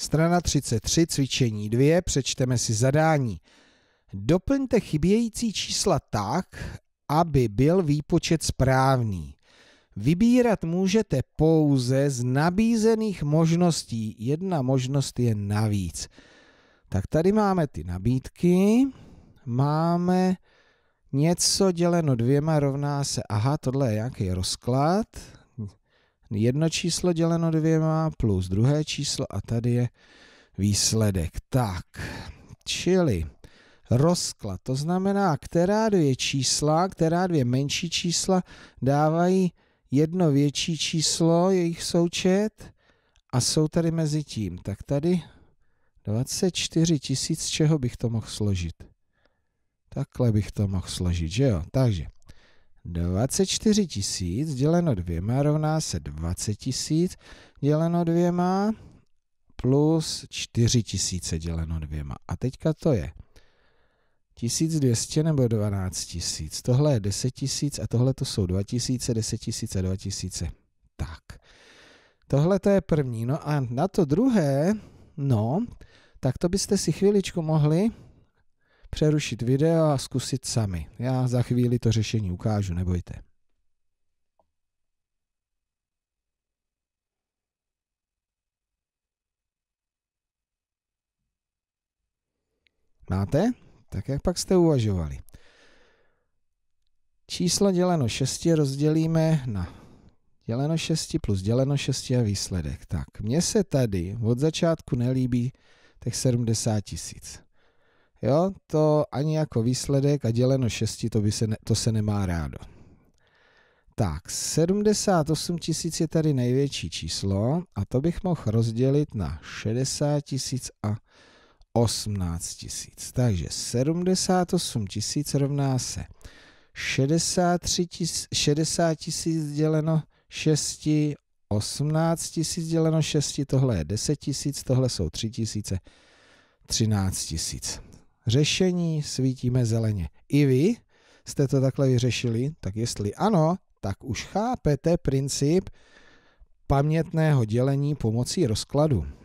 Strana 33, cvičení 2, přečteme si zadání. Doplňte chybějící čísla tak, aby byl výpočet správný. Vybírat můžete pouze z nabízených možností. Jedna možnost je navíc. Tak tady máme ty nabídky. Máme něco děleno dvěma rovná se. Aha, tohle je nějaký rozklad jedno číslo děleno dvěma plus druhé číslo a tady je výsledek. Tak, čili rozklad, to znamená, která dvě čísla, která dvě menší čísla dávají jedno větší číslo, jejich součet, a jsou tady mezi tím. Tak tady 24 tisíc, z čeho bych to mohl složit? Takhle bych to mohl složit, že jo? Takže 24 tisíc děleno dvěma rovná se 20 tisíc děleno dvěma plus 4 tisíce děleno dvěma. A teďka to je 1200 nebo 12 tisíc. Tohle je 10 tisíc a tohle to jsou 2000, 10 tisíc a 2000. Tak. Tohle to je první. No a na to druhé, no, tak to byste si chviličku mohli přerušit video a zkusit sami. Já za chvíli to řešení ukážu, nebojte. Máte? Tak jak pak jste uvažovali? Číslo děleno 6 rozdělíme na děleno 6 plus děleno 6 a výsledek. Tak, mně se tady od začátku nelíbí těch 70 tisíc. Jo, to ani jako výsledek a děleno 6, to, by se ne, to se nemá rádo. Tak, 78 tisíc je tady největší číslo a to bych mohl rozdělit na 60 tisíc a 18 tisíc. Takže 78 tisíc rovná se 63 tis, 60 tisíc děleno 6, 18 tisíc děleno 6, tohle je 10 tisíc, tohle jsou 3 tisíce, 13 tisíc řešení, svítíme zeleně. I vy jste to takhle vyřešili, tak jestli ano, tak už chápete princip pamětného dělení pomocí rozkladu.